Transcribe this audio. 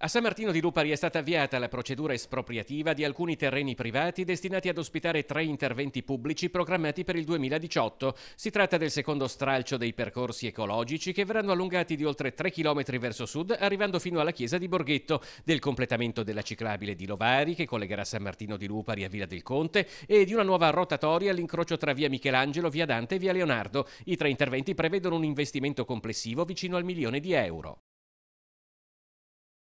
A San Martino di Lupari è stata avviata la procedura espropriativa di alcuni terreni privati destinati ad ospitare tre interventi pubblici programmati per il 2018. Si tratta del secondo stralcio dei percorsi ecologici che verranno allungati di oltre 3 km verso sud, arrivando fino alla chiesa di Borghetto, del completamento della ciclabile di Lovari che collegherà San Martino di Lupari a Villa del Conte e di una nuova rotatoria all'incrocio tra via Michelangelo, via Dante e via Leonardo. I tre interventi prevedono un investimento complessivo vicino al milione di euro.